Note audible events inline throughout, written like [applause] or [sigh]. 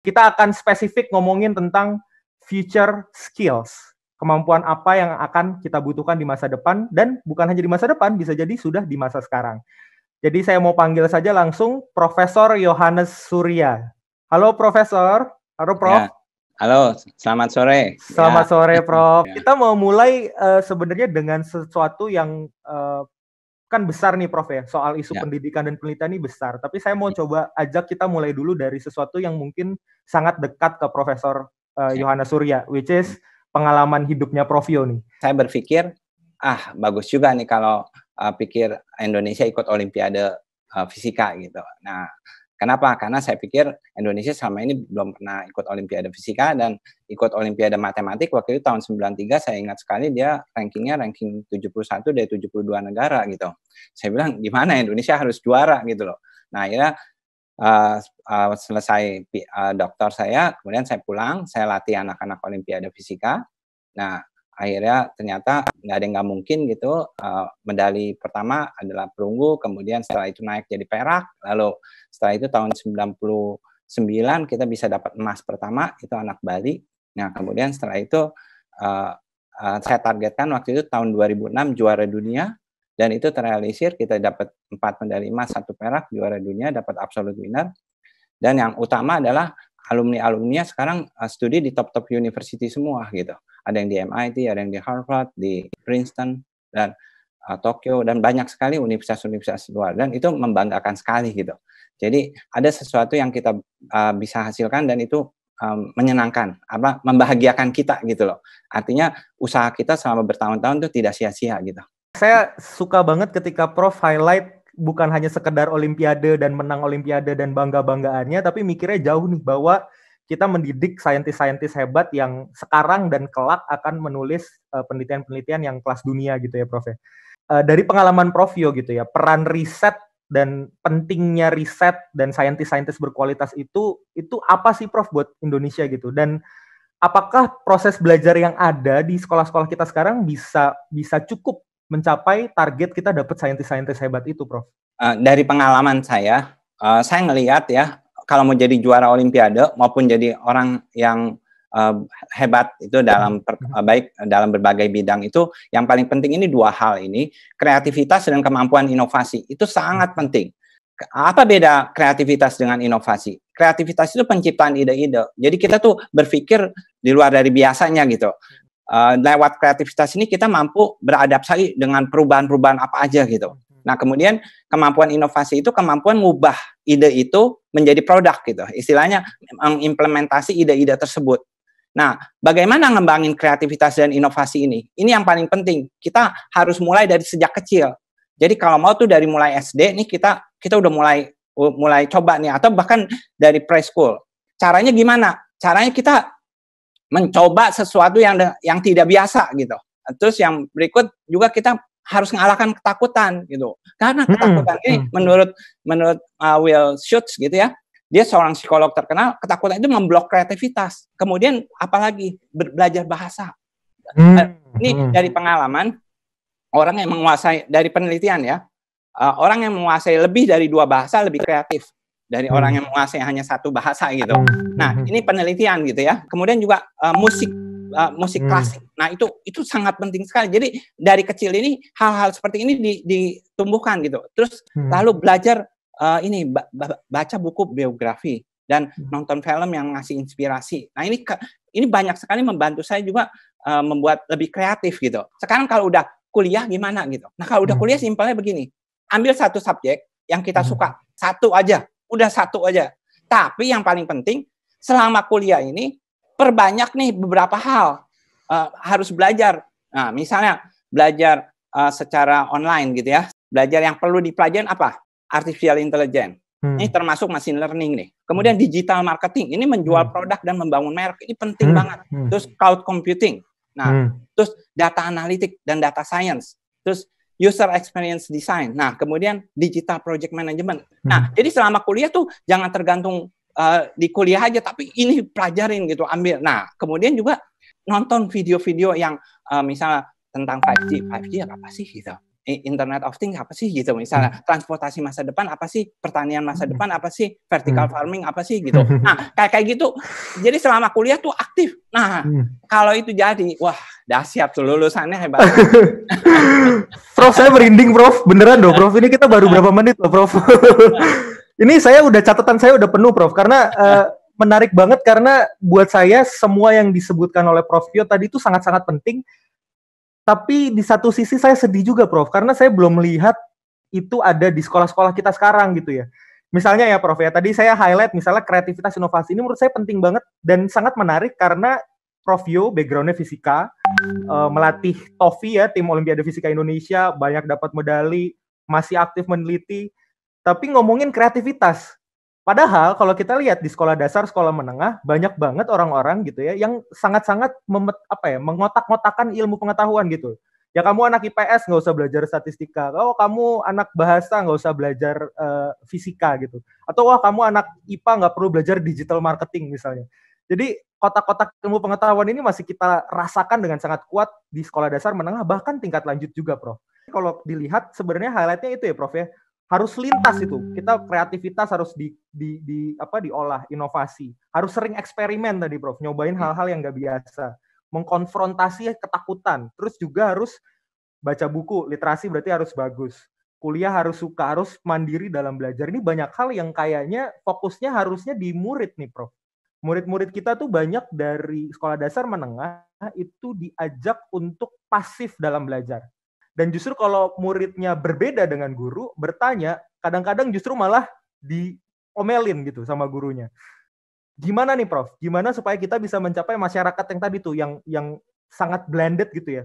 kita akan spesifik ngomongin tentang future skills, kemampuan apa yang akan kita butuhkan di masa depan dan bukan hanya di masa depan, bisa jadi sudah di masa sekarang. Jadi saya mau panggil saja langsung Profesor Yohanes Surya. Halo Profesor, halo Prof. Ya. Halo, selamat sore. Selamat ya. sore Prof. [laughs] Ya. Kita mau mulai uh, sebenarnya dengan sesuatu yang uh, kan besar nih Prof ya, soal isu ya. pendidikan dan penelitian ini besar. Tapi saya mau ya. coba ajak kita mulai dulu dari sesuatu yang mungkin sangat dekat ke Profesor uh, Surya, which is pengalaman hidupnya Prof Yo nih. Saya berpikir, ah bagus juga nih kalau uh, pikir Indonesia ikut Olimpiade uh, Fisika gitu. Nah, Kenapa? Karena saya pikir Indonesia selama ini belum pernah ikut Olimpiade Fisika dan ikut Olimpiade Matematik waktu itu tahun 93 saya ingat sekali dia rankingnya ranking 71 dari 72 negara gitu. Saya bilang gimana Indonesia harus juara gitu loh. Nah akhirnya uh, uh, selesai uh, eh, dokter saya, kemudian saya pulang, saya latih anak-anak Olimpiade Fisika. Nah akhirnya ternyata nggak ada yang nggak mungkin gitu uh, medali pertama adalah perunggu kemudian setelah itu naik jadi perak lalu setelah itu tahun 99 kita bisa dapat emas pertama itu anak Bali nah kemudian setelah itu uh, uh, saya targetkan waktu itu tahun 2006 juara dunia dan itu terrealisir kita dapat empat medali emas satu perak juara dunia dapat absolute winner dan yang utama adalah alumni alumni sekarang uh, studi di top top university semua gitu ada yang di MIT ada yang di Harvard di Princeton dan uh, Tokyo dan banyak sekali universitas-universitas luar dan itu membanggakan sekali gitu jadi ada sesuatu yang kita uh, bisa hasilkan dan itu um, menyenangkan apa membahagiakan kita gitu loh artinya usaha kita selama bertahun-tahun itu tidak sia-sia gitu saya suka banget ketika Prof highlight bukan hanya sekedar olimpiade dan menang olimpiade dan bangga-banggaannya tapi mikirnya jauh nih bahwa kita mendidik saintis-saintis hebat yang sekarang dan kelak akan menulis eh, penelitian-penelitian uh, yang kelas dunia gitu ya Prof. Uh, dari pengalaman Prof Yo gitu ya, peran riset dan pentingnya riset dan saintis-saintis berkualitas itu itu apa sih Prof buat Indonesia gitu dan apakah proses belajar yang ada di sekolah-sekolah kita sekarang bisa bisa cukup mencapai target kita dapat saintis-saintis hebat itu, Prof? Uh, dari pengalaman saya, uh, saya ngelihat ya, kalau mau jadi juara olimpiade maupun jadi orang yang uh, hebat itu dalam per, uh, baik dalam berbagai bidang itu yang paling penting ini dua hal ini, kreativitas dan kemampuan inovasi. Itu sangat penting. Apa beda kreativitas dengan inovasi? Kreativitas itu penciptaan ide-ide. Jadi kita tuh berpikir di luar dari biasanya gitu uh, lewat kreativitas ini kita mampu beradaptasi dengan perubahan-perubahan apa aja gitu. Hmm. Nah, kemudian kemampuan inovasi itu kemampuan ngubah ide itu menjadi produk gitu. Istilahnya mengimplementasi ide-ide tersebut. Nah, bagaimana ngembangin kreativitas dan inovasi ini? Ini yang paling penting. Kita harus mulai dari sejak kecil. Jadi kalau mau tuh dari mulai SD nih kita kita udah mulai mulai coba nih atau bahkan dari preschool. Caranya gimana? Caranya kita mencoba sesuatu yang yang tidak biasa gitu. Terus yang berikut juga kita harus mengalahkan ketakutan gitu. Karena hmm, ketakutan hmm. ini menurut menurut uh, Will Schutz gitu ya, dia seorang psikolog terkenal, ketakutan itu memblok kreativitas. Kemudian apalagi belajar bahasa. Hmm. Nah, ini hmm. dari pengalaman orang yang menguasai dari penelitian ya. Uh, orang yang menguasai lebih dari dua bahasa lebih kreatif dari hmm. orang yang menguasai hanya satu bahasa gitu. Hmm. Nah, hmm. ini penelitian gitu ya. Kemudian juga uh, musik uh, musik hmm. klasik. Nah, itu itu sangat penting sekali. Jadi dari kecil ini hal-hal seperti ini di, ditumbuhkan gitu. Terus hmm. lalu belajar uh, ini baca buku biografi dan nonton film yang ngasih inspirasi. Nah, ini ke, ini banyak sekali membantu saya juga uh, membuat lebih kreatif gitu. Sekarang kalau udah kuliah gimana gitu. Nah, kalau udah kuliah simpelnya begini. Ambil satu subjek yang kita suka, satu aja udah satu aja. Tapi yang paling penting selama kuliah ini perbanyak nih beberapa hal uh, harus belajar. Nah, misalnya belajar uh, secara online gitu ya. Belajar yang perlu dipelajari apa? Artificial intelligence. Hmm. Ini termasuk machine learning nih. Kemudian hmm. digital marketing. Ini menjual hmm. produk dan membangun merek. Ini penting hmm. banget. Hmm. Terus cloud computing. Nah, hmm. terus data analitik dan data science. Terus user experience design. Nah, kemudian digital project management. Nah, hmm. jadi selama kuliah tuh jangan tergantung uh, di kuliah aja, tapi ini pelajarin gitu, ambil. Nah, kemudian juga nonton video-video yang uh, misalnya tentang 5G, 5G apa sih gitu. Internet of Things apa sih gitu misalnya hmm. transportasi masa depan apa sih pertanian masa hmm. depan apa sih vertical hmm. farming apa sih gitu nah kayak kayak gitu jadi selama kuliah tuh aktif nah kalau itu jadi wah dahsyat tuh lulusannya hebat. [laughs] prof saya merinding Prof, beneran dong Prof. Ini kita baru berapa menit loh Prof. [laughs] ini saya udah catatan saya udah penuh Prof karena uh, menarik banget karena buat saya semua yang disebutkan oleh Prof Yo tadi itu sangat-sangat penting. Tapi di satu sisi saya sedih juga Prof karena saya belum melihat itu ada di sekolah-sekolah kita sekarang gitu ya. Misalnya ya Prof ya, tadi saya highlight misalnya kreativitas inovasi ini menurut saya penting banget dan sangat menarik karena Prof Yo backgroundnya fisika, uh, melatih TOFI ya tim Olimpiade Fisika Indonesia banyak dapat medali masih aktif meneliti tapi ngomongin kreativitas padahal kalau kita lihat di sekolah dasar sekolah menengah banyak banget orang-orang gitu ya yang sangat-sangat apa ya mengotak-ngotakan ilmu pengetahuan gitu ya kamu anak IPS nggak usah belajar statistika oh kamu anak bahasa nggak usah belajar uh, fisika gitu atau wah kamu anak IPA nggak perlu belajar digital marketing misalnya jadi kotak-kotak ilmu pengetahuan ini masih kita rasakan dengan sangat kuat di sekolah dasar, menengah, bahkan tingkat lanjut juga, Prof. Kalau dilihat sebenarnya highlightnya itu ya, Prof ya, harus lintas itu. Kita kreativitas harus di, di, di apa diolah, inovasi, harus sering eksperimen tadi, Prof. Nyobain iya. hal-hal yang nggak biasa, mengkonfrontasi ketakutan, terus juga harus baca buku, literasi berarti harus bagus. Kuliah harus suka, harus mandiri dalam belajar. Ini banyak hal yang kayaknya fokusnya harusnya di murid nih, Prof murid-murid kita tuh banyak dari sekolah dasar menengah itu diajak untuk pasif dalam belajar. Dan justru kalau muridnya berbeda dengan guru, bertanya, kadang-kadang justru malah diomelin gitu sama gurunya. Gimana nih Prof? Gimana supaya kita bisa mencapai masyarakat yang tadi tuh yang yang sangat blended gitu ya.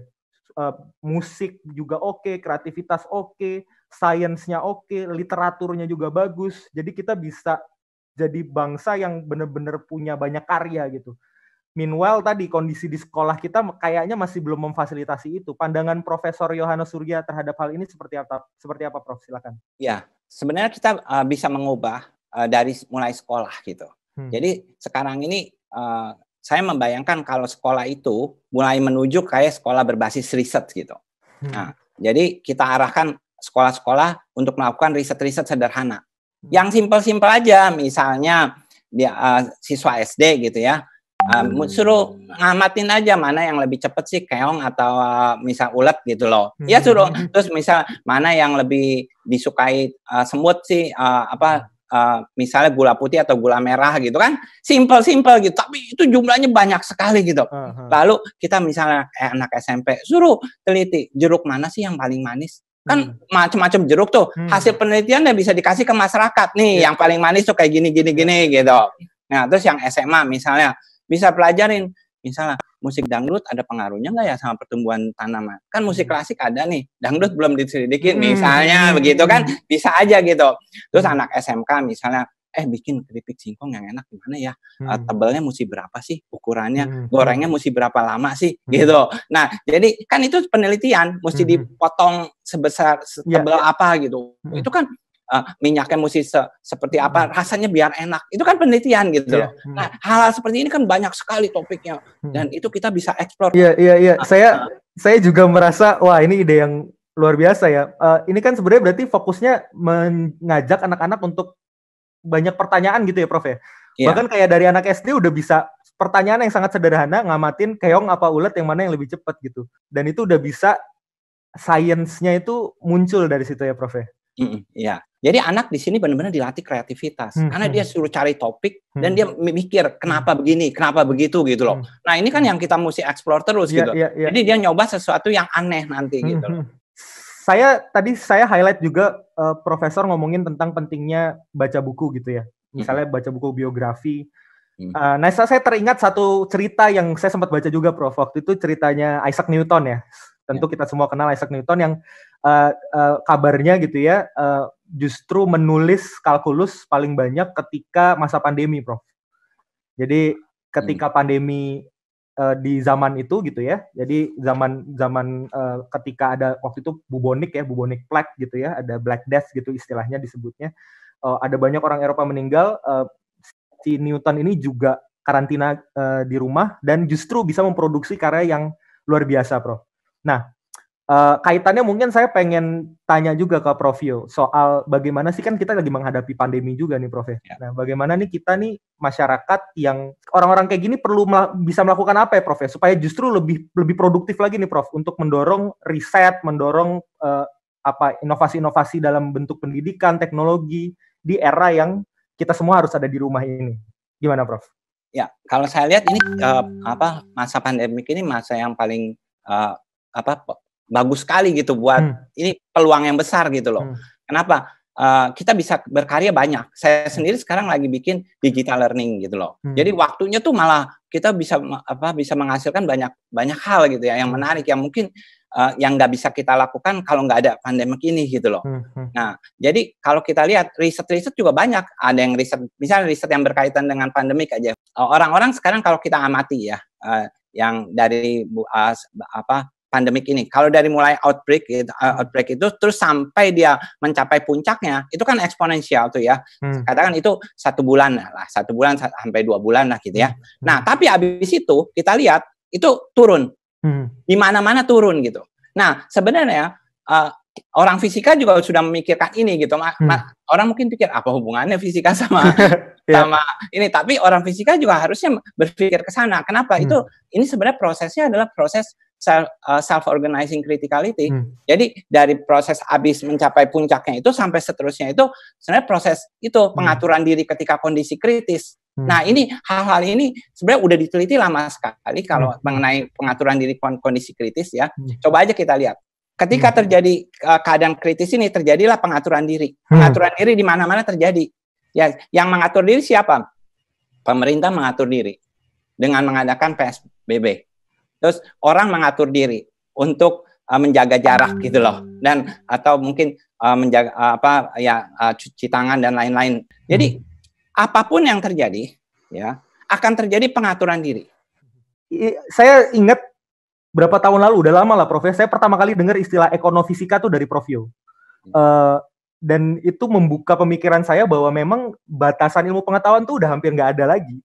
Uh, musik juga oke, okay, kreativitas oke, okay, sainsnya oke, okay, literaturnya juga bagus. Jadi kita bisa jadi bangsa yang benar-benar punya banyak karya gitu. Meanwhile tadi kondisi di sekolah kita kayaknya masih belum memfasilitasi itu. Pandangan Profesor Yohanes Surya terhadap hal ini seperti apa? Seperti apa, Prof? Silakan. Ya, sebenarnya kita uh, bisa mengubah uh, dari mulai sekolah gitu. Hmm. Jadi sekarang ini uh, saya membayangkan kalau sekolah itu mulai menuju kayak sekolah berbasis riset gitu. Hmm. Nah, jadi kita arahkan sekolah-sekolah untuk melakukan riset-riset sederhana yang simpel-simpel aja misalnya dia uh, siswa SD gitu ya uh, suruh ngamatin aja mana yang lebih cepet sih keong atau uh, misal ulet gitu loh ya suruh terus misal mana yang lebih disukai uh, semut sih uh, apa Uh, misalnya gula putih atau gula merah gitu kan simple simple gitu tapi itu jumlahnya banyak sekali gitu uh-huh. lalu kita misalnya eh, anak SMP suruh teliti jeruk mana sih yang paling manis kan hmm. macam-macam jeruk tuh hmm. hasil penelitiannya bisa dikasih ke masyarakat nih yeah. yang paling manis tuh kayak gini gini gini iya. gitu nah terus yang SMA misalnya bisa pelajarin misalnya musik dangdut ada pengaruhnya nggak ya sama pertumbuhan tanaman kan musik hmm. klasik ada nih dangdut belum diselidikin hmm. misalnya hmm. begitu kan hmm. bisa aja gitu terus anak SMK misalnya eh bikin keripik singkong yang enak gimana ya eh, hmm. uh, tebalnya mesti berapa sih ukurannya hmm. gorengnya mesti berapa lama sih hmm. gitu nah jadi kan itu penelitian mesti hmm. dipotong sebesar ya, tebal yeah. apa gitu hmm. itu kan uh, minyaknya mesti se seperti apa, hmm. rasanya biar enak. Itu kan penelitian gitu yeah. Hmm. Nah, hal-hal seperti ini kan banyak sekali topiknya hmm. dan itu kita bisa eksplor. Iya, iya, iya. Nah, saya eh. saya juga merasa wah ini ide yang luar biasa ya. Uh, ini kan sebenarnya berarti fokusnya mengajak anak-anak untuk banyak pertanyaan gitu ya Prof ya. Yeah. Bahkan kayak dari anak SD udah bisa pertanyaan yang sangat sederhana ngamatin keong apa ulat yang mana yang lebih cepat gitu. Dan itu udah bisa sainsnya itu muncul dari situ ya Prof ya. Mm -mm, Jadi anak di sini benar-benar dilatih kreativitas hmm. karena dia hmm. suruh cari topik hmm. dan dia mikir kenapa hmm. begini, kenapa begitu gitu loh. Hmm. Nah, ini kan hmm. yang kita mesti explore terus yeah, gitu. Yeah, yeah. Jadi dia nyoba sesuatu yang aneh nanti hmm. gitu loh saya tadi saya highlight juga uh, profesor ngomongin tentang pentingnya baca buku gitu ya. Misalnya baca buku biografi. Uh, nah, saya teringat satu cerita yang saya sempat baca juga Prof. Waktu itu ceritanya Isaac Newton ya. Tentu ya. kita semua kenal Isaac Newton yang uh, uh, kabarnya gitu ya uh, justru menulis kalkulus paling banyak ketika masa pandemi, Prof. Jadi ketika hmm. pandemi uh, di zaman itu gitu ya. Jadi zaman zaman uh, ketika ada waktu itu bubonic ya, bubonic plague gitu ya, ada black death gitu istilahnya disebutnya. Uh, ada banyak orang Eropa meninggal. Uh, si Newton ini juga karantina uh, di rumah dan justru bisa memproduksi karya yang luar biasa, Prof. Nah, Uh, kaitannya mungkin saya pengen tanya juga ke Prof Yo soal bagaimana sih kan kita lagi menghadapi pandemi juga nih Prof. Ya. ya. Nah, bagaimana nih kita nih masyarakat yang orang-orang kayak gini perlu mel bisa melakukan apa ya Prof ya supaya justru lebih lebih produktif lagi nih Prof untuk mendorong riset, mendorong uh, apa inovasi-inovasi dalam bentuk pendidikan, teknologi di era yang kita semua harus ada di rumah ini. Gimana Prof? Ya, kalau saya lihat ini uh, apa masa pandemik ini masa yang paling uh, apa bagus sekali gitu buat hmm. ini peluang yang besar gitu loh. Hmm. Kenapa? Uh, kita bisa berkarya banyak. Saya sendiri sekarang lagi bikin digital learning gitu loh. Hmm. Jadi waktunya tuh malah kita bisa apa bisa menghasilkan banyak banyak hal gitu ya yang hmm. menarik yang mungkin uh, yang nggak bisa kita lakukan kalau nggak ada pandemi ini gitu loh. Hmm, hmm. Nah, jadi kalau kita lihat riset-riset juga banyak. Ada yang riset misalnya riset yang berkaitan dengan pandemik aja. Eh, orang-orang sekarang kalau kita amati ya uh, yang dari uh, apa pandemik ini. Kalau dari mulai outbreak itu, uh, eh, hmm. outbreak itu terus sampai dia mencapai puncaknya, itu kan eksponensial tuh ya. Hmm. Katakan itu satu bulan lah, satu bulan sampai dua bulan lah gitu ya. Hmm. hmm. Nah, tapi habis itu kita lihat itu turun, hmm. di mana-mana turun gitu. Nah, sebenarnya uh, orang fisika juga sudah memikirkan ini gitu. Ma hmm. Orang mungkin pikir apa hubungannya fisika sama yeah. [laughs] sama iya. ini, tapi orang fisika juga harusnya berpikir ke sana. Kenapa? Hmm. Itu ini sebenarnya prosesnya adalah proses Eh, self, organizing criticality. Hmm. Jadi dari proses abis mencapai puncaknya itu sampai seterusnya itu sebenarnya proses itu hmm. pengaturan diri ketika kondisi kritis. Hmm. Nah, ini hal-hal ini sebenarnya udah diteliti lama sekali kalau hmm. mengenai pengaturan diri kondisi kritis ya. Hmm. Coba aja kita lihat. Ketika hmm. terjadi uh, keadaan kritis ini terjadilah pengaturan diri. Hmm. Pengaturan diri di mana-mana terjadi. Ya, yang mengatur diri siapa? Pemerintah mengatur diri dengan mengadakan PSBB. Terus orang mengatur diri untuk uh, menjaga jarak gitu loh dan atau mungkin uh, menjaga uh, apa ya uh, cuci tangan dan lain-lain. Jadi hmm. apapun yang terjadi ya akan terjadi pengaturan diri. saya ingat berapa tahun lalu udah lama lah Prof. Ya. Saya pertama kali dengar istilah ekonofisika tuh dari Prof. Yo. Hmm. Uh, dan itu membuka pemikiran saya bahwa memang batasan ilmu pengetahuan tuh udah hampir nggak ada lagi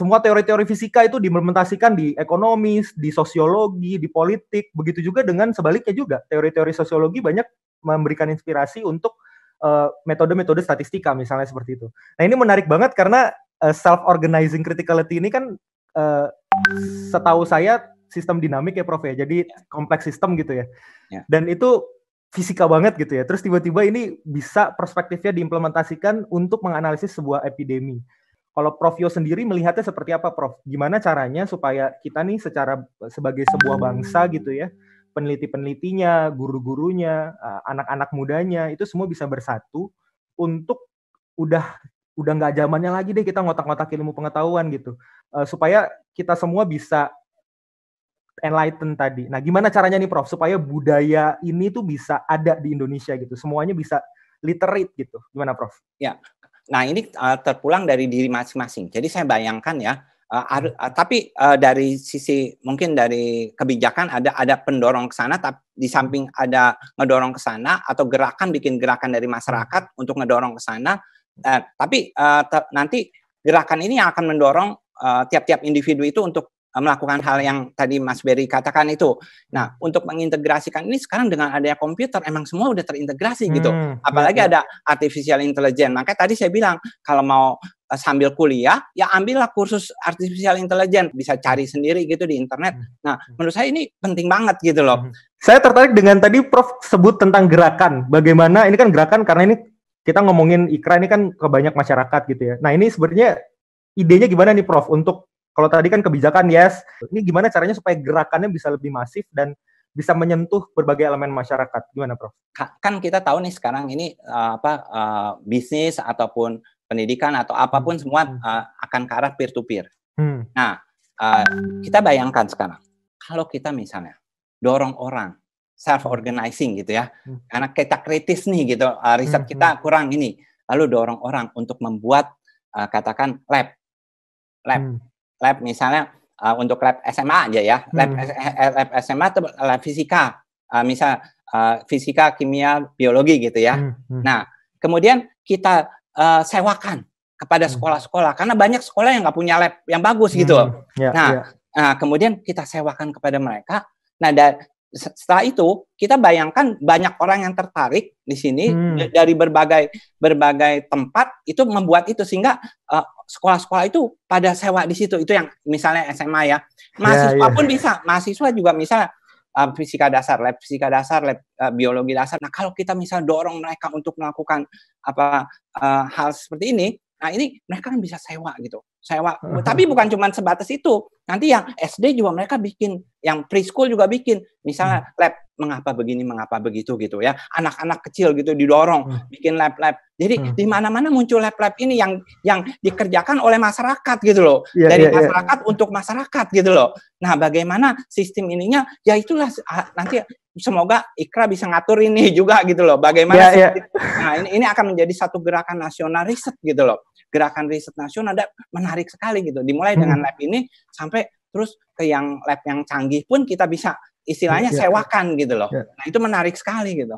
semua teori-teori fisika itu diimplementasikan di ekonomi, di sosiologi, di politik. Begitu juga dengan sebaliknya juga teori-teori sosiologi banyak memberikan inspirasi untuk metode eh, metode-metode statistika misalnya seperti itu. Nah ini menarik banget karena uh, self-organizing criticality ini kan uh, setahu saya sistem dinamik ya Prof ya, jadi ya. kompleks sistem gitu ya. ya. Dan itu fisika banget gitu ya. Terus tiba-tiba ini bisa perspektifnya diimplementasikan untuk menganalisis sebuah epidemi. Kalau Prof Yo sendiri melihatnya seperti apa, Prof? Gimana caranya supaya kita nih secara sebagai sebuah bangsa hmm. gitu ya, peneliti-penelitinya, guru-gurunya, eh, anak-anak mudanya itu semua bisa bersatu untuk udah udah nggak zamannya lagi deh kita ngotak-ngotak ilmu pengetahuan gitu eh, supaya kita semua bisa enlighten tadi. Nah, gimana caranya nih Prof supaya budaya ini tuh bisa ada di Indonesia gitu. Semuanya bisa literate gitu. Gimana Prof? Ya, Nah ini uh, terpulang dari diri masing-masing. Jadi saya bayangkan ya, uh, ar- uh, tapi uh, dari sisi mungkin dari kebijakan ada ada pendorong ke sana, tapi di samping ada ngedorong ke sana atau gerakan bikin gerakan dari masyarakat untuk ngedorong ke sana. Uh, tapi uh, nanti gerakan ini yang akan mendorong tiap-tiap uh, individu itu untuk melakukan hal yang tadi Mas Berry katakan itu. Nah, untuk mengintegrasikan ini sekarang dengan adanya komputer emang semua udah terintegrasi gitu. hmm, gitu. Apalagi ya, ada artificial intelligence. Makanya tadi saya bilang kalau mau eh, sambil kuliah ya ambillah kursus artificial intelligence bisa cari sendiri gitu di internet. Hmm. Nah, menurut saya ini penting banget gitu loh. Hmm. Saya tertarik dengan tadi Prof sebut tentang gerakan. Bagaimana ini kan gerakan karena ini kita ngomongin Ikra ini kan ke banyak masyarakat gitu ya. Nah, ini sebenarnya idenya gimana nih Prof untuk kalau tadi kan kebijakan yes, ini gimana caranya supaya gerakannya bisa lebih masif dan bisa menyentuh berbagai elemen masyarakat. Gimana, Prof? Kan kita tahu nih sekarang ini eh, apa eh, bisnis ataupun pendidikan atau apapun hmm. semua hmm. Eh, akan ke arah peer to peer. Hmm. Nah, kita bayangkan sekarang kalau kita misalnya dorong orang self organizing gitu ya, hmm. karena kita kritis nih gitu, riset hmm. kita hmm. kurang ini, lalu dorong orang untuk membuat katakan lab, lab. Hmm lab misalnya uh, untuk lab SMA aja ya, lab, hmm. Eh, eh, lab SMA atau lab fisika, uh, misal uh, fisika, kimia, biologi gitu ya. Hmm. Hmm. Nah, kemudian kita uh, sewakan kepada hmm. sekolah-sekolah karena banyak sekolah yang nggak punya lab yang bagus gitu. Hmm. Yeah, nah, yeah. nah, kemudian kita sewakan kepada mereka. Nah, dan setelah itu kita bayangkan banyak orang yang tertarik di sini hmm. dari berbagai berbagai tempat itu membuat itu sehingga uh, sekolah-sekolah itu pada sewa di situ. Itu yang misalnya SMA ya. Mahasiswa yeah, yeah. pun bisa, mahasiswa juga misalnya uh, eh, fisika dasar, lab fisika dasar, lab uh, biologi dasar. Nah, kalau kita misal dorong mereka untuk melakukan apa uh, hal seperti ini, nah ini mereka kan bisa sewa gitu. Sewa. Uh -huh. Tapi bukan cuma sebatas itu. Nanti yang SD juga mereka bikin, yang preschool juga bikin. Misalnya hmm. lab mengapa begini, mengapa begitu gitu ya. Anak-anak kecil gitu didorong hmm. bikin lab-lab. Jadi hmm. di mana-mana muncul lab-lab ini yang yang dikerjakan oleh masyarakat gitu loh. Yeah, Dari yeah, iya. masyarakat yeah. untuk masyarakat gitu loh. Nah, bagaimana sistem ininya? Ya itulah ah, nanti semoga Ikra bisa ngatur ini juga gitu loh. Bagaimana yeah, iya, iya. yeah. Nah, ini ini akan menjadi satu gerakan nasional riset gitu loh gerakan riset nasional ada menarik sekali gitu. Dimulai hmm. dengan lab ini sampai terus ke yang lab yang canggih pun kita bisa istilahnya ya, ya. sewakan gitu loh. Ya. Nah, itu menarik sekali gitu.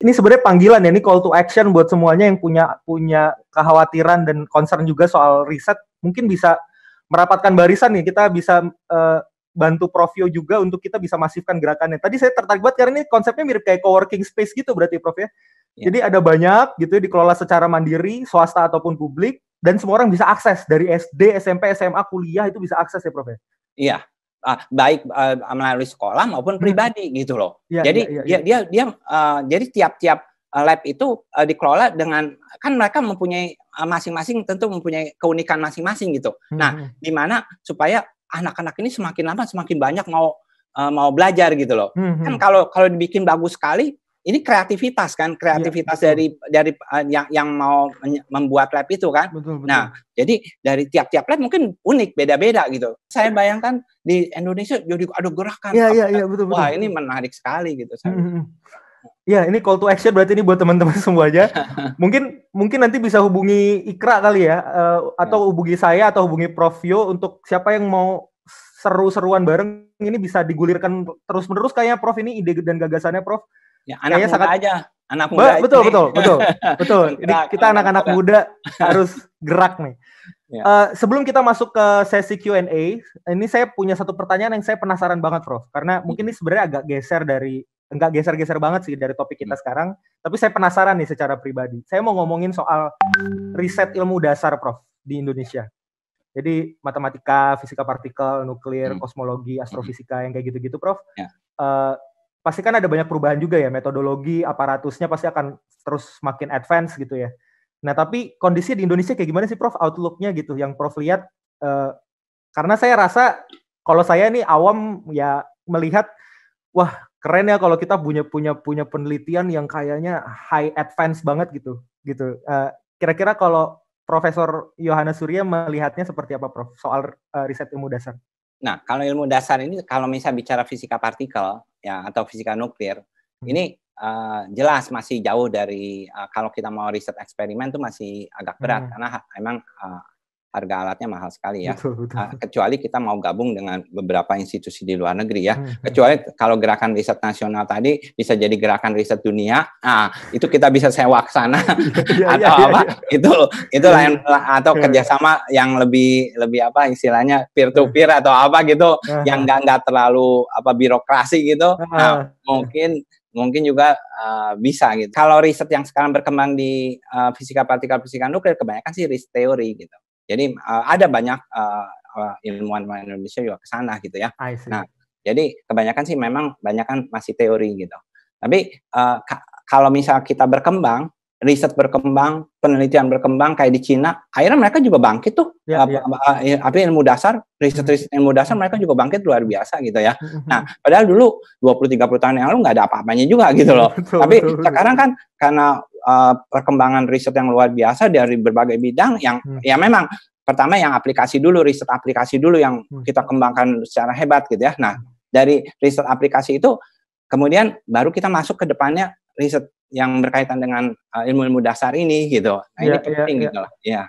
Ini sebenarnya panggilan ya, ini call to action buat semuanya yang punya punya kekhawatiran dan concern juga soal riset, mungkin bisa merapatkan barisan nih. Kita bisa uh, bantu Profio juga untuk kita bisa masifkan gerakannya. Tadi saya tertarik banget karena ini konsepnya mirip kayak co-working space gitu berarti Prof ya. ya. Jadi ada banyak gitu ya dikelola secara mandiri, swasta ataupun publik dan semua orang bisa akses dari SD, SMP, SMA, kuliah itu bisa akses ya Prof ya. Iya. Uh, baik uh, melalui sekolah maupun hmm. pribadi gitu loh. Ya, jadi ya, ya, ya. dia dia uh, jadi tiap-tiap eh, lab itu uh, dikelola dengan kan mereka mempunyai masing-masing uh, tentu mempunyai keunikan masing-masing gitu. Hmm. Nah, hmm. di mana supaya anak-anak ini semakin lama semakin banyak mau uh, mau belajar gitu loh. Mm -hmm. Kan kalau kalau dibikin bagus sekali, ini kreativitas kan, kreativitas ya, dari dari uh, yang yang mau membuat lab itu kan. Betul, betul. Nah, jadi dari tiap-tiap lab mungkin unik, beda-beda gitu. Saya iya. bayangkan di Indonesia jadi ada gerakan. Iya, iya, iya, betul, Wah, ini menarik sekali gitu. Saya. Mm -hmm. hmm, hmm. Ya, ini call to action berarti ini buat teman-teman [laughs] semua aja. [laughs] mungkin mungkin nanti bisa hubungi Ikra kali ya uh, atau ya. hubungi saya atau hubungi Prof Yo untuk siapa yang mau seru-seruan bareng ini bisa digulirkan terus-menerus kayaknya Prof ini ide dan gagasannya Prof. Ya, anak kayaknya muda sangat aja. Anak muda. betul, betul, betul, [laughs] betul, betul. kita anak-anak muda harus gerak nih. Ya. Uh, sebelum kita masuk ke sesi Q&A, ini saya punya satu pertanyaan yang saya penasaran banget, Prof. Karena mungkin iya. ini sebenarnya agak geser dari enggak geser-geser banget sih dari topik kita hmm. sekarang. Tapi saya penasaran nih secara pribadi. Saya mau ngomongin soal riset ilmu dasar, Prof, di Indonesia. Jadi matematika, fisika partikel, nuklir, hmm. kosmologi, hmm. astrofisika hmm. yang kayak gitu-gitu, Prof. Ya. Uh, pasti kan ada banyak perubahan juga ya metodologi, aparatusnya pasti akan terus makin advance gitu ya. Nah tapi kondisi di Indonesia kayak gimana sih, Prof? Outlooknya gitu, yang Prof lihat. Uh, karena saya rasa kalau saya ini awam ya melihat wah keren ya kalau kita punya punya punya penelitian yang kayaknya high advance banget gitu gitu. kira eh, kira-kira kalau Profesor Yohanes Surya melihatnya seperti apa, Prof? Soal uh, riset ilmu dasar. Nah, kalau ilmu dasar ini, kalau misalnya bicara fisika partikel ya atau fisika nuklir, hmm. ini uh, jelas masih jauh dari uh, kalau kita mau riset eksperimen itu masih agak berat hmm. karena emang uh, harga alatnya mahal sekali ya. Betul, betul. Ah, kecuali kita mau gabung dengan beberapa institusi di luar negeri ya. Hmm, hmm. Kecuali kalau gerakan riset nasional tadi bisa jadi gerakan riset dunia. Nah, itu kita bisa sewa ke sana [laughs] iya, [laughs] iya, atau ya, apa? Ya, Itu itu lain iya, atau kerjasama yang lebih lebih apa istilahnya peer to peer atau apa gitu yang nggak nggak terlalu apa birokrasi gitu. Nah, mungkin mungkin juga uh, bisa gitu. Kalau riset yang sekarang berkembang di uh, fisika partikel fisika nuklir kebanyakan sih riset teori gitu. Jadi uh, ada banyak uh, ilmuwan Indonesia juga ke sana gitu ya. Nah, jadi kebanyakan sih memang banyak kan masih teori gitu. Tapi uh, kalau misal kita berkembang, riset berkembang, penelitian berkembang kayak di Cina, akhirnya mereka juga bangkit tuh. Ya, ya. ya. Apa ilmu dasar, riset-riset mm-hmm. ilmu dasar mereka juga bangkit luar biasa gitu ya. Mm-hmm. Nah, padahal dulu 20 30 tahun yang lalu nggak ada apa-apanya juga gitu loh. [laughs] betul, Tapi betul, sekarang kan karena Eh, perkembangan riset yang luar biasa dari berbagai bidang yang hmm. ya memang pertama yang aplikasi dulu riset aplikasi dulu yang hmm. kita kembangkan secara hebat gitu ya. Nah, dari riset aplikasi itu kemudian baru kita masuk ke depannya riset yang berkaitan dengan ilmu eh, ilmu-ilmu dasar ini gitu. Nah, yeah, ini iya, iya, penting yeah, yeah. gitu lah. Ya.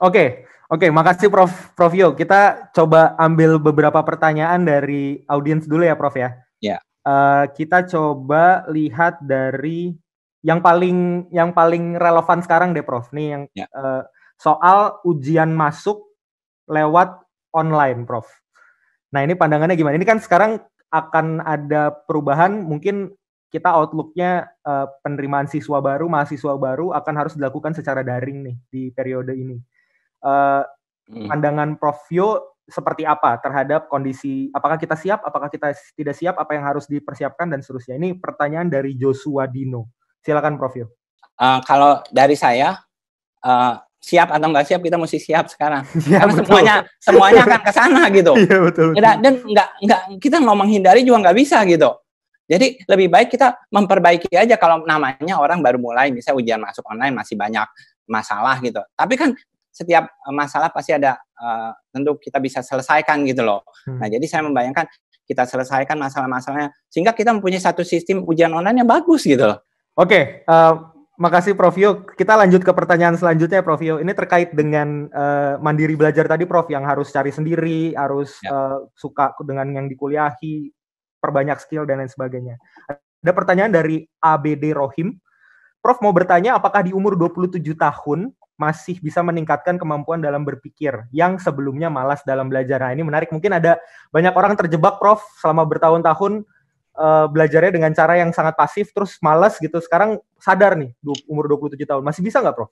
Oke. Oke, okay, makasih Prof. Prof Yo. Kita coba ambil beberapa pertanyaan dari audiens dulu ya, Prof ya. Ya. Uh, kita coba lihat dari yang paling yang paling relevan sekarang deh Prof nih yang ya. uh, soal ujian masuk lewat online Prof. Nah, ini pandangannya gimana? Ini kan sekarang akan ada perubahan mungkin kita outlooknya uh, penerimaan siswa baru, mahasiswa baru akan harus dilakukan secara daring nih di periode ini. Uh, hmm. Pandangan Prof Yo seperti apa terhadap kondisi apakah kita siap, apakah kita tidak siap, apa yang harus dipersiapkan dan seterusnya. Ini pertanyaan dari Joshua Dino. Silakan Prof. Yo. Uh, kalau dari saya uh, siap atau nggak siap kita mesti siap sekarang [laughs] ya, karena betul. semuanya semuanya akan ke sana gitu [laughs] ya, betul, betul. dan nggak nggak kita mau menghindari juga nggak bisa gitu jadi lebih baik kita memperbaiki aja kalau namanya orang baru mulai misalnya ujian masuk online masih banyak masalah gitu tapi kan setiap eh, masalah pasti ada uh, tentu kita bisa selesaikan gitu loh hmm. nah jadi saya membayangkan kita selesaikan masalah-masalahnya sehingga kita mempunyai satu sistem ujian online yang bagus gitu loh Oke, okay, uh, eh, makasih Prof Yo. Kita lanjut ke pertanyaan selanjutnya Prof Yo. Ini terkait dengan uh, mandiri belajar tadi Prof yang harus cari sendiri, harus ya. uh, suka dengan yang dikuliahi, perbanyak skill dan lain sebagainya. Ada pertanyaan dari ABD Rohim. Prof mau bertanya apakah di umur 27 tahun masih bisa meningkatkan kemampuan dalam berpikir yang sebelumnya malas dalam belajar. Nah, ini menarik. Mungkin ada banyak orang terjebak Prof selama bertahun-tahun uh, belajarnya dengan cara yang sangat pasif terus malas gitu sekarang sadar nih umur 27 tahun masih bisa nggak Prof?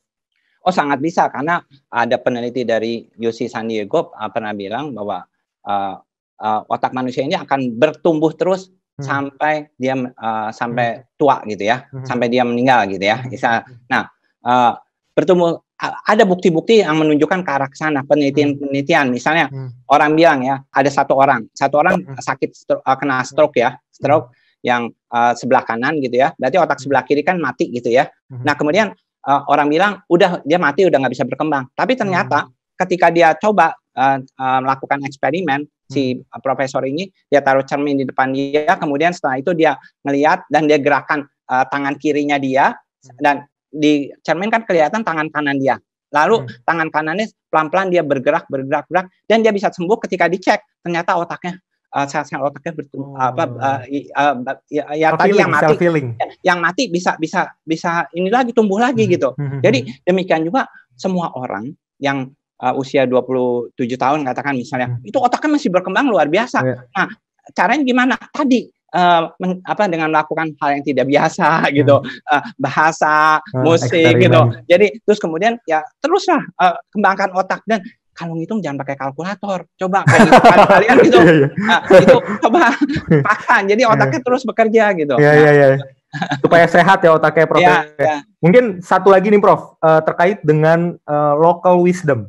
Oh sangat bisa karena ada peneliti dari UC San Diego uh, pernah bilang bahwa uh, uh, otak manusia ini akan bertumbuh terus hmm. sampai dia uh, sampai hmm. tua gitu ya, hmm. sampai dia meninggal gitu ya. Hmm. Nah uh, bertumbuh ada bukti-bukti yang menunjukkan ke arah ke sana penelitian-penelitian hmm. misalnya hmm. orang bilang ya ada satu orang satu orang hmm. sakit stro, kena stroke ya stroke yang uh, sebelah kanan gitu ya. Berarti otak hmm. sebelah kiri kan mati gitu ya. Hmm. Nah, kemudian uh, orang bilang udah dia mati udah nggak bisa berkembang. Tapi ternyata hmm. ketika dia coba uh, uh, melakukan eksperimen si profesor ini dia taruh cermin di depan dia, kemudian setelah itu dia melihat dan dia gerakan uh, tangan kirinya dia dan di cermin kan kelihatan tangan kanan dia. Lalu hmm. tangan kanannya pelan-pelan dia bergerak, bergerak, bergerak, dan dia bisa sembuh ketika dicek. Ternyata otaknya uh, sel-sel otaknya bertumbuh oh. apa uh, uh, ya, ya tadi yang mati ya, yang mati bisa bisa bisa ini lagi tumbuh lagi hmm. gitu. Mm-hmm. Jadi demikian juga semua orang yang uh, usia 27 tahun katakan misalnya hmm. itu otaknya masih berkembang luar biasa. Yeah. Oh, iya. Nah, caranya gimana? Tadi uh, men, apa dengan melakukan hal yang tidak biasa hmm. gitu uh, bahasa hmm, musik eksperimen. gitu jadi terus kemudian ya teruslah uh, kembangkan otak dan kalau ngitung jangan pakai kalkulator. Coba gitu, kan, [laughs] iya, kalian gitu. Iya. Nah, itu coba [laughs] pakan. Jadi otaknya iya. terus bekerja gitu. Iya, iya, nah. iya. [laughs] Supaya sehat ya otaknya Prof. Ya, ya. Mungkin satu lagi nih Prof, uh, terkait dengan uh, local wisdom.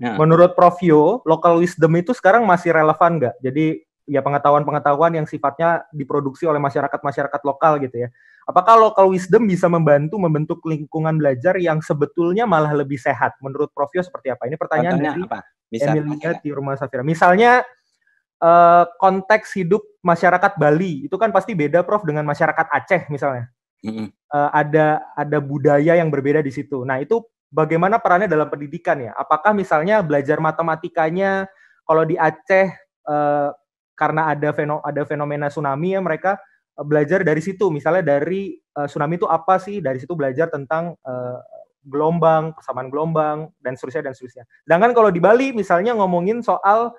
Ya. Menurut Prof Yo, local wisdom itu sekarang masih relevan nggak? Jadi ya pengetahuan-pengetahuan yang sifatnya diproduksi oleh masyarakat-masyarakat lokal gitu ya. Apakah local wisdom bisa membantu membentuk lingkungan belajar yang sebetulnya malah lebih sehat? Menurut Prof Yo seperti apa? Ini pertanyaan Contohnya dari apa? Bisa Emilia di rumah Safira. Misalnya eh, konteks hidup masyarakat Bali itu kan pasti beda Prof dengan masyarakat Aceh misalnya. Mm -hmm. ada ada budaya yang berbeda di situ. Nah, itu bagaimana perannya dalam pendidikan ya? Apakah misalnya belajar matematikanya kalau di Aceh eh, karena ada fenomena tsunami ya mereka Eh, belajar dari situ misalnya dari uh, tsunami itu apa sih dari situ belajar tentang uh, gelombang kesamaan gelombang dan seterusnya dan seterusnya sedangkan kalau di Bali misalnya ngomongin soal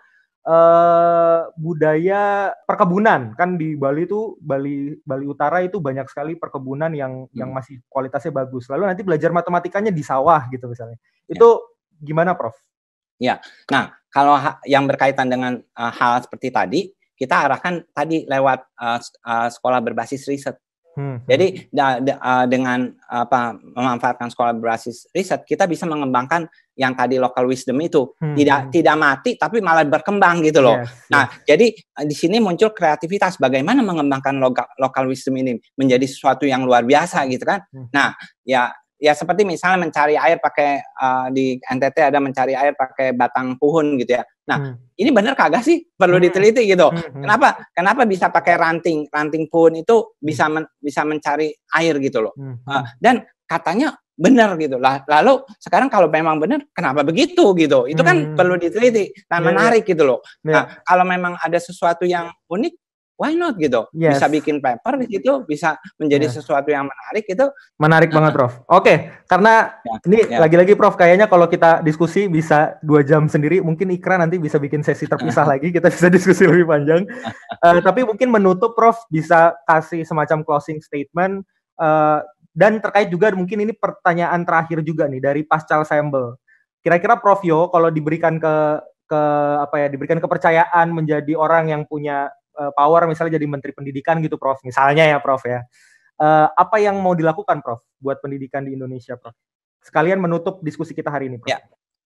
uh, budaya perkebunan kan di Bali itu Bali Bali Utara itu banyak sekali perkebunan yang hmm. yang masih kualitasnya bagus lalu nanti belajar matematikanya di sawah gitu misalnya ya. itu ya. gimana Prof? Ya, nah kalau yang berkaitan dengan uh, hal seperti tadi kita arahkan tadi lewat uh, uh, sekolah berbasis riset. Hmm. hmm. Jadi da, da, uh, dengan apa memanfaatkan sekolah berbasis riset kita bisa mengembangkan yang tadi local wisdom itu hmm. tidak hmm. tidak mati tapi malah berkembang gitu loh. Yes, yes. Nah, jadi di sini muncul kreativitas bagaimana mengembangkan local, local wisdom ini menjadi sesuatu yang luar biasa gitu kan. Hmm. Nah, ya ya seperti misalnya mencari air pakai uh, di NTT ada mencari air pakai batang pohon gitu ya. Nah, hmm. ini benar kagak sih perlu hmm. diteliti gitu. Hmm, hmm. Kenapa? Kenapa bisa pakai ranting? Ranting pohon itu bisa hmm. men, bisa mencari air gitu loh. Hmm. Uh, dan katanya benar gitu lah. Lalu sekarang kalau memang benar, kenapa begitu gitu? Itu kan hmm. perlu diteliti dan nah, menarik gitu loh. Iya. Nah, kalau memang ada sesuatu yang unik, why not gitu yes. bisa bikin paper di situ bisa menjadi yeah. sesuatu yang menarik itu menarik nah. banget nah. prof oke okay. karena yeah. ini lagi ya. lagi-lagi prof kayaknya kalau kita diskusi bisa dua jam sendiri mungkin Ikra nanti bisa bikin sesi terpisah [laughs] lagi kita bisa diskusi lebih panjang uh, [laughs] tapi mungkin menutup prof bisa kasih semacam closing statement uh, dan terkait juga mungkin ini pertanyaan terakhir juga nih dari Pascal Sembel kira-kira Prof Yo kalau diberikan ke ke apa ya diberikan kepercayaan menjadi orang yang punya Eh, power misalnya jadi menteri pendidikan gitu prof misalnya ya prof ya uh, apa yang mau dilakukan prof buat pendidikan di Indonesia prof sekalian menutup diskusi kita hari ini prof ya.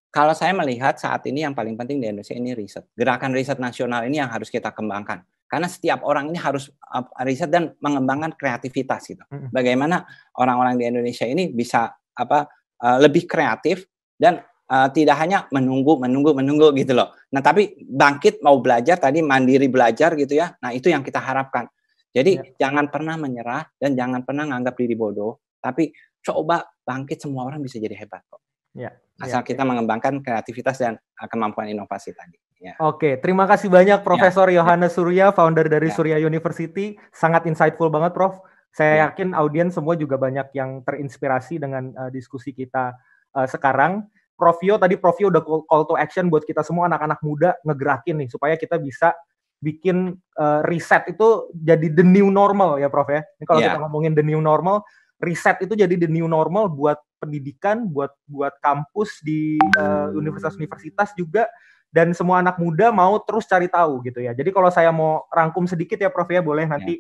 Kalau saya melihat saat ini yang paling penting di Indonesia ini riset. Gerakan riset nasional ini yang harus kita kembangkan karena setiap orang ini harus eh, riset dan mengembangkan kreativitas gitu. Bagaimana orang-orang di Indonesia ini bisa apa lebih kreatif dan Eh, tidak hanya menunggu, menunggu, menunggu gitu loh. Nah, tapi bangkit mau belajar tadi mandiri belajar gitu ya. Nah, itu yang kita harapkan. Jadi ya. jangan pernah menyerah dan jangan pernah menganggap diri bodoh, tapi coba bangkit semua orang bisa jadi hebat kok. Ya. Asal ya, kita ya. mengembangkan kreativitas dan eh, kemampuan inovasi tadi. Ya. Oke, terima kasih banyak Profesor ya. Surya, founder dari ya. Surya University. Sangat insightful banget, Prof. Saya ya. yakin audiens semua juga banyak yang terinspirasi dengan uh, diskusi kita uh, sekarang. Profio tadi Profio udah call to action buat kita semua anak-anak muda ngegerakin nih supaya kita bisa bikin uh, eh, riset itu jadi the new normal ya Prof ya. Ini kalau yeah. kita ngomongin the new normal, riset itu jadi the new normal buat pendidikan, buat buat kampus di eh, universitas-universitas uh, juga dan semua anak muda mau terus cari tahu gitu ya. Jadi kalau saya mau rangkum sedikit ya Prof ya boleh iya. nanti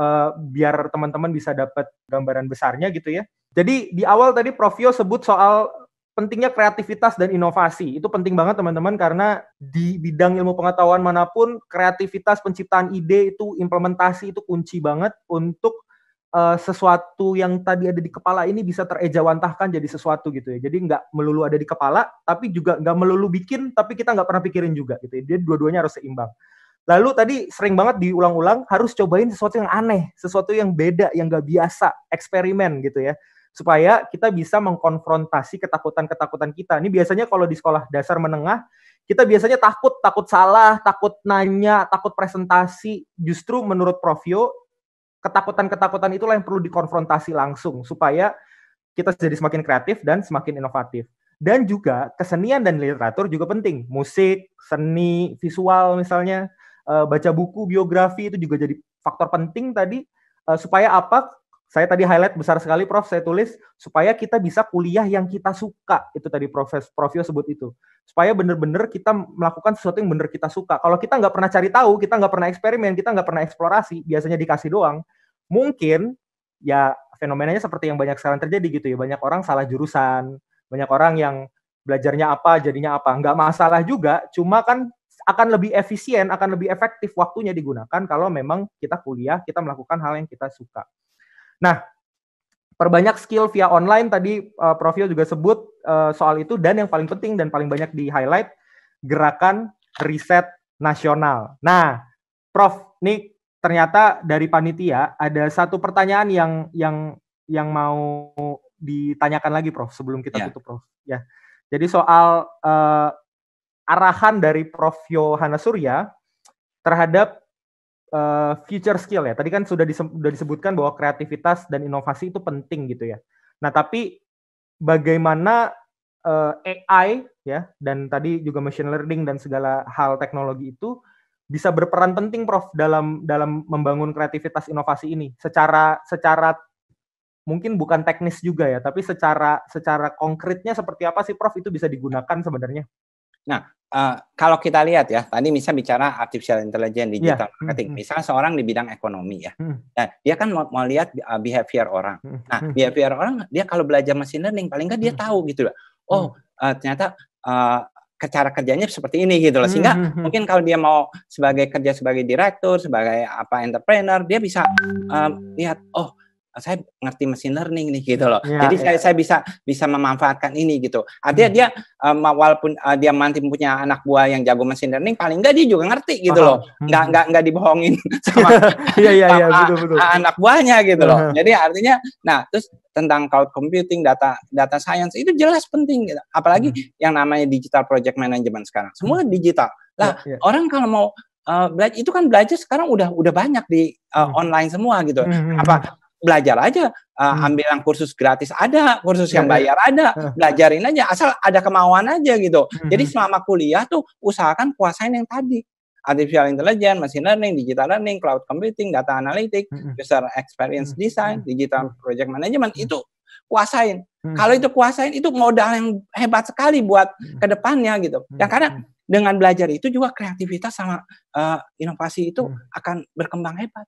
uh, biar teman-teman bisa dapat gambaran besarnya gitu ya. Jadi di awal tadi Profio sebut soal pentingnya kreativitas dan inovasi. Itu penting banget teman-teman karena di bidang ilmu pengetahuan manapun kreativitas penciptaan ide itu implementasi itu kunci banget untuk uh, sesuatu yang tadi ada di kepala ini bisa terejawantahkan jadi sesuatu gitu ya. Jadi nggak melulu ada di kepala tapi juga nggak melulu bikin tapi kita nggak pernah pikirin juga gitu ya. dia dua-duanya harus seimbang. Lalu tadi sering banget diulang-ulang harus cobain sesuatu yang aneh, sesuatu yang beda, yang nggak biasa, eksperimen gitu ya supaya kita bisa mengkonfrontasi ketakutan-ketakutan kita. Ini biasanya kalau di sekolah dasar menengah, kita biasanya takut, takut salah, takut nanya, takut presentasi. Justru menurut Prof. ketakutan-ketakutan itulah yang perlu dikonfrontasi langsung supaya kita jadi semakin kreatif dan semakin inovatif. Dan juga kesenian dan literatur juga penting. Musik, seni, visual misalnya, eh, baca buku, biografi itu juga jadi faktor penting tadi eh, supaya apa saya tadi highlight besar sekali Prof, saya tulis supaya kita bisa kuliah yang kita suka. Itu tadi Prof, Prof Yo sebut itu. Supaya benar-benar kita melakukan sesuatu yang benar kita suka. Kalau kita nggak pernah cari tahu, kita nggak pernah eksperimen, kita nggak pernah eksplorasi, biasanya dikasih doang. Mungkin ya fenomenanya seperti yang banyak sekarang terjadi gitu ya. Banyak orang salah jurusan, banyak orang yang belajarnya apa, jadinya apa. Nggak masalah juga, cuma kan akan lebih efisien, akan lebih efektif waktunya digunakan kalau memang kita kuliah, kita melakukan hal yang kita suka. Nah, perbanyak skill via online tadi uh, Prof juga sebut uh, soal itu dan yang paling penting dan paling banyak di highlight gerakan riset nasional. Nah, Prof, nih ternyata dari panitia ada satu pertanyaan yang yang yang mau ditanyakan lagi Prof sebelum kita yeah. tutup Prof. Ya. Jadi soal uh, arahan dari Prof Yohana Surya terhadap uh, future skill ya. Tadi kan sudah sudah disebutkan bahwa kreativitas dan inovasi itu penting gitu ya. Nah, tapi bagaimana uh, eh, AI ya dan tadi juga machine learning dan segala hal teknologi itu bisa berperan penting Prof dalam dalam membangun kreativitas inovasi ini secara secara mungkin bukan teknis juga ya, tapi secara secara konkretnya seperti apa sih Prof itu bisa digunakan sebenarnya? Nah, uh, kalau kita lihat ya, tadi misalnya bicara artificial intelligence, ya, digital yeah. Hmm, marketing, hmm. misalnya seorang di bidang ekonomi ya, hmm. nah, dia kan mau, mau lihat uh, behavior orang. Hmm, nah, hmm. behavior orang dia kalau belajar machine learning paling nggak dia tahu gitu loh. Oh, uh, ternyata uh, cara kerjanya seperti ini gitu loh sehingga mungkin kalau dia mau sebagai kerja sebagai direktur sebagai apa entrepreneur dia bisa um, lihat oh saya ngerti mesin learning nih gitu loh. Ya, Jadi ya. saya iya. saya bisa bisa memanfaatkan ini gitu. Artinya hmm. dia um, walaupun uh, dia manti punya anak buah yang jago mesin learning, paling enggak dia juga ngerti gitu Aha. loh. Enggak hmm. enggak enggak dibohongin [laughs] sama, ya, ya, sama anak buahnya gitu loh. Jadi artinya nah terus tentang cloud computing, data data science itu jelas penting gitu. Apalagi hmm. yang namanya digital project management sekarang. Semua hmm. digital. Lah ya, ya. orang kalau mau Uh, itu kan belajar sekarang udah udah banyak di uh, online semua gitu. Hmm. hmm Apa belajar aja uh, ambil yang kursus gratis ada kursus iya, yang iya. bayar ada belajarin aja asal ada kemauan aja gitu hmm. jadi selama kuliah tuh usahakan kuasain yang tadi artificial intelligence, machine learning, digital learning, cloud computing, data analytics, hmm. user experience design, digital project management itu kuasain. Kalau itu kuasain itu modal yang hebat sekali buat kedepannya gitu. Yang karena dengan belajar itu juga kreativitas sama uh, inovasi itu akan berkembang hebat.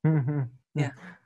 Ya.